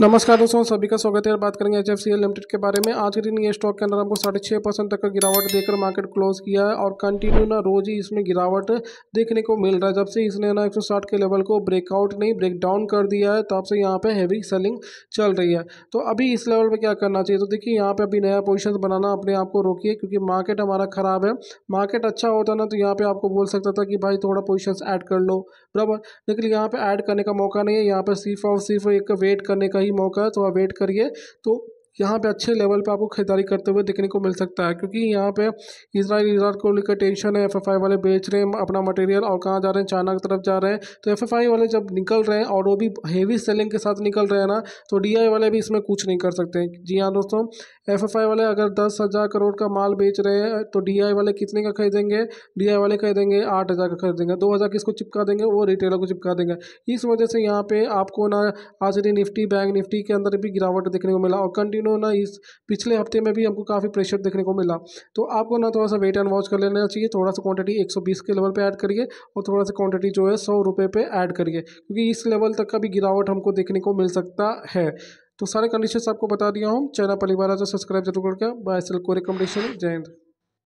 नमस्कार दोस्तों सभी का स्वागत है और बात करेंगे एच लिमिटेड के बारे में आज के दिन ये स्टॉक के अंदर हमको साढ़े छः परसेंट तक का गिरावट देकर मार्केट क्लोज किया है और कंटिन्यू ना रोज ही इसमें गिरावट देखने को मिल रहा है जब से इसने ना 160 के लेवल को ब्रेकआउट नहीं ब्रेकडाउन कर दिया है तब से यहाँ पर हैवी सेलिंग चल रही है तो अभी इस लेवल पर क्या करना चाहिए तो देखिए यहाँ पर अभी नया पोजिशन बनाना अपने आप को रोकिए क्योंकि मार्केट हमारा ख़राब है मार्केट अच्छा होता ना तो यहाँ पर आपको बोल सकता था कि भाई थोड़ा पोजिशन ऐड कर लो बराबर लेकिन यहाँ पर ऐड करने का मौका नहीं है यहाँ पर सिर्फ और सिर्फ एक वेट करने का ही मौका है थोड़ा तो वेट करिए तो यहाँ पे अच्छे लेवल पे आपको खरीदारी करते हुए देखने को मिल सकता है क्योंकि यहाँ पे इसराइल इजराइल को लेकर टेंशन है एफ वाले बेच रहे हैं अपना मटेरियल और कहाँ जा रहे हैं चाइना की तरफ जा रहे हैं तो एफ वाले जब निकल रहे हैं और वो भी हेवी सेलिंग के साथ निकल रहे हैं ना तो डी वाले भी इसमें कुछ नहीं कर सकते जी हाँ दोस्तों एफ वाले अगर दस हज़ार करोड़ का माल बेच रहे हैं तो डी वाले कितने का खरीदेंगे डी वाले खरीदेंगे आठ हज़ार का खरीदेंगे दो हज़ार किसको चिपका देंगे वो रिटेलर को चिपका देंगे इस वजह से यहाँ पर आपको ना आज निफ्टी बैंक निफ्टी के अंदर भी गिरावट देखने को मिला और कंटिन्यू नो ना इस पिछले हफ्ते में भी हमको काफ़ी प्रेशर देखने को मिला तो आपको ना थोड़ा सा वेट एंड वॉच कर लेना चाहिए थोड़ा सा क्वांटिटी 120 के लेवल पे ऐड करिए और थोड़ा सा क्वांटिटी जो है सौ रुपये पर ऐड करिए क्योंकि इस लेवल तक का भी गिरावट हमको देखने को मिल सकता है तो सारे कंडीशन आपको बता दिया हूँ चैनल परिवार तो सब्सक्राइब जरूर करके बाय सेल को रिकमेंडेशन जय हिंद